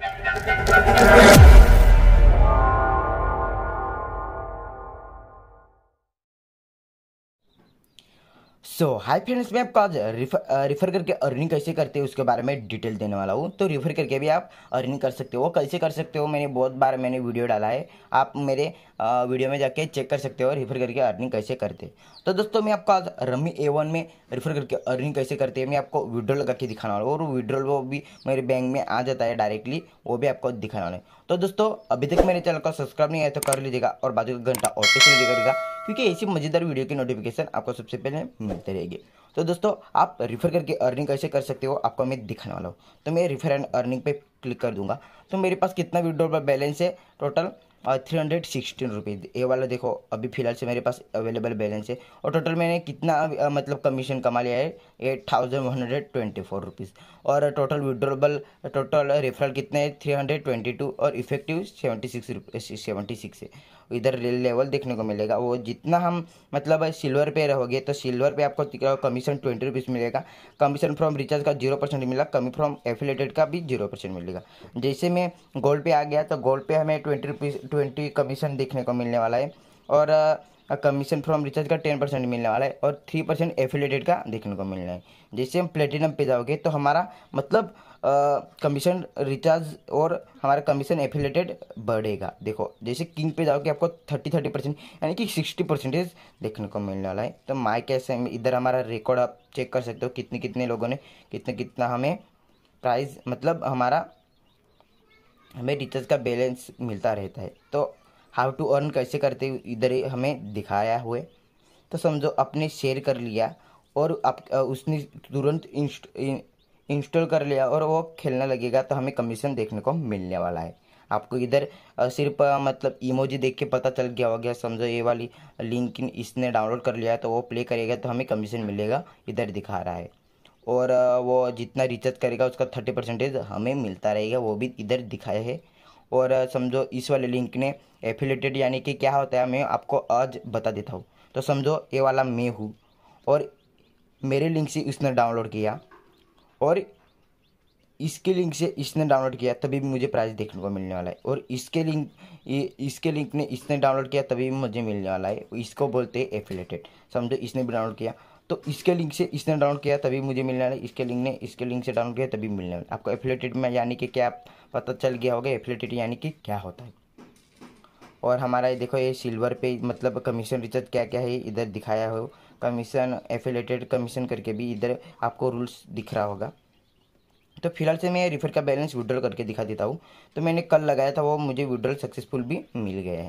Thank you. So hi friends मैं आपको आज रिफर रिफर uh, करके अर्निंग कैसे करते हैं उसके बारे में डिटेल देने वाला हूँ तो रिफर करके भी आप अर्निंग कर सकते हो कैसे कर सकते हो मैंने बहुत बार मैंने वीडियो डाला है आप मेरे आ, uh, वीडियो में जाके चेक कर सकते हो रिफर करके अर्निंग कैसे करते तो दोस्तों मैं आपको आज रमी ए वन में रिफर करके अर्निंग कैसे करते हैं मैं आपको विड्रॉल के दिखाने वाला हूँ और विड्रॉल वो भी मेरे बैंक में आ जाता है डायरेक्टली वो भी आपको दिखाने वाला है तो दोस्तों अभी तक मेरे चैनल को सब्सक्राइब नहीं है तो कर लीजिएगा और बाजू का घंटा और कैसे लीजिएगा क्योंकि ऐसी मज़ेदार वीडियो की नोटिफिकेशन आपको सबसे पहले मिलते रहेगी तो दोस्तों आप रिफ़र करके अर्निंग कैसे कर सकते हो आपको मैं दिखाने वाला हूँ तो मैं रिफ़र एंड अर्निंग पे क्लिक कर दूंगा तो मेरे पास कितना विड्रॉल पर बैलेंस है total three hundred sixteen rupees ये वाला देखो अभी फ़िलहाल से मेरे पास अवेलेबल बैलेंस है और टोटल मैंने कितना मतलब कमीशन कमा लिया है eight thousand one hundred twenty four rupees और टोटल विड्रोबल टोटल रेफरल कितने हैं थ्री हंड्रेड ट्वेंटी टू और effective seventy six seventy six है इधर लेवल देखने को मिलेगा वो जितना हम मतलब सिल्वर पे रहोगे तो सिल्वर पे आपको कमीशन ट्वेंटी रुपीज़ मिलेगा कमीशन फ्रॉम रिचार्ज का जीरो परसेंट मिला कमी फ्रॉम एफिलेटेड का भी जीरो परसेंट मिलेगा जैसे मैं गोल्ड पे आ गया तो गोल्ड पे हमें ट्वेंटी रुपीज़ ट्वेंटी कमीशन देखने को मिलने वाला है और और कमीशन फ्रॉम रिचार्ज का टेन परसेंट मिलने वाला है और थ्री परसेंट एफिलेटेड का देखने को मिलना है जैसे हम प्लेटिनम पे जाओगे तो हमारा मतलब कमीशन रिचार्ज और हमारा कमीशन एफिलेटेड बढ़ेगा देखो जैसे किंग पे जाओगे आपको थर्टी थर्टी परसेंट यानी कि सिक्सटी परसेंटेज देखने को मिलने वाला है तो माई कैसे इधर हमारा रिकॉर्ड आप चेक कर सकते हो कितने कितने लोगों ने कितने कितना हमें प्राइज मतलब हमारा हमें रिचार्ज का बैलेंस मिलता रहता है तो हाउ टू अर्न कैसे करते इधर हमें दिखाया हुए तो समझो आपने शेयर कर लिया और आप उसने तुरंत इंस्ट, इंस्टॉल कर लिया और वो खेलना लगेगा तो हमें कमीशन देखने को मिलने वाला है आपको इधर सिर्फ मतलब इमोजी देख के पता चल गया हो गया समझो ये वाली लिंक इसने डाउनलोड कर लिया है तो वो प्ले करेगा तो हमें कमीशन मिलेगा इधर दिखा रहा है और वो जितना रिचार्ज करेगा उसका थर्टी परसेंटेज हमें मिलता रहेगा वो भी इधर दिखाया है और समझो इस वाले लिंक ने एफिलेटेड यानी कि क्या होता है मैं आपको आज बता देता हूँ तो समझो ये वाला मैं हूँ और मेरे लिंक से इसने डाउनलोड किया और इसके लिंक से इसने डाउनलोड किया तभी भी मुझे प्राइस देखने को मिलने वाला है और इसके लिंक इसके लिंक ने इसने डाउनलोड किया तभी भी मुझे मिलने वाला है इसको बोलते हैं एफिलेटेड समझो इसने भी डाउनलोड किया तो इसके लिंक से इसने डाउनलोड किया तभी मुझे मिलने वाले इसके लिंक ने इसके लिंक से डाउनलोड किया तभी मिलने वाले आपको एफिलेटेड में यानी कि क्या पता चल गया होगा एफिलेटेड यानी कि क्या होता है और हमारा ये देखो ये सिल्वर पे मतलब कमीशन रिचार्ज क्या क्या है इधर दिखाया हो कमीशन एफिलेटेड कमीशन करके भी इधर आपको रूल्स दिख रहा होगा तो फिलहाल से मैं रिफर का बैलेंस विड्रॉल करके दिखा देता हूँ तो मैंने कल लगाया था वो मुझे विड्रॉल सक्सेसफुल भी मिल गया है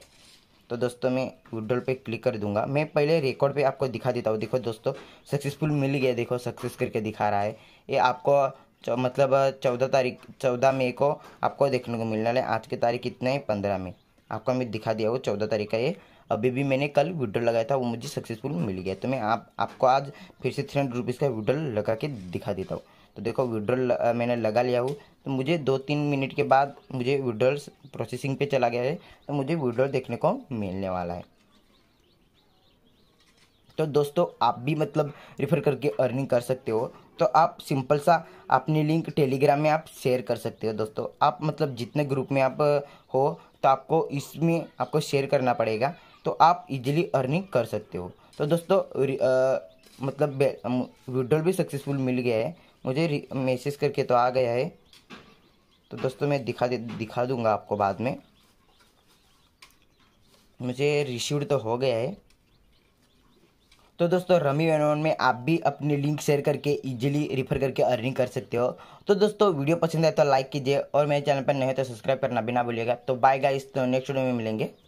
तो दोस्तों मैं विड्रॉल पे क्लिक कर दूंगा मैं पहले रिकॉर्ड पे आपको दिखा देता हूँ देखो दोस्तों सक्सेसफुल मिल गया देखो सक्सेस करके दिखा रहा है ये आपको मतलब चौदह तारीख चौदह मई को आपको देखने को मिलने वाला है आज की तारीख कितना है पंद्रह मई आपको मैं दिखा दिया वो चौदह तारीख का ये अभी भी मैंने कल विड्रॉल लगाया था वो मुझे सक्सेसफुल मिल गया तो मैं आप आपको आज फिर से थ्री हंड्रेड रुपीज़ का विड्रॉल लगा के दिखा देता हूँ तो देखो विड्रॉल मैंने लगा लिया हूँ तो मुझे दो तीन मिनट के बाद मुझे विड्रॉल प्रोसेसिंग पे चला गया है तो मुझे विड्रॉल देखने को मिलने वाला है तो दोस्तों आप भी मतलब रिफ़र करके अर्निंग कर सकते हो तो आप सिंपल सा अपनी लिंक टेलीग्राम में आप शेयर कर सकते हो दोस्तों आप मतलब जितने ग्रुप में आप हो तो आपको इसमें आपको शेयर करना पड़ेगा तो आप इजीली अर्निंग कर सकते हो तो दोस्तों आ, मतलब विड्रॉल भी सक्सेसफुल मिल गया है मुझे मैसेज करके तो आ गया है तो दोस्तों मैं दिखा दे दिखा दूंगा आपको बाद में मुझे रिसीव तो हो गया है तो दोस्तों रमी वेनोन में आप भी अपने लिंक शेयर करके इजीली रिफर करके अर्निंग कर सकते हो तो दोस्तों वीडियो पसंद आए तो लाइक कीजिए और मेरे चैनल पर नहीं तो सब्सक्राइब करना भी ना भूलिएगा तो बाय गाइस तो नेक्स्ट वीडियो में मिलेंगे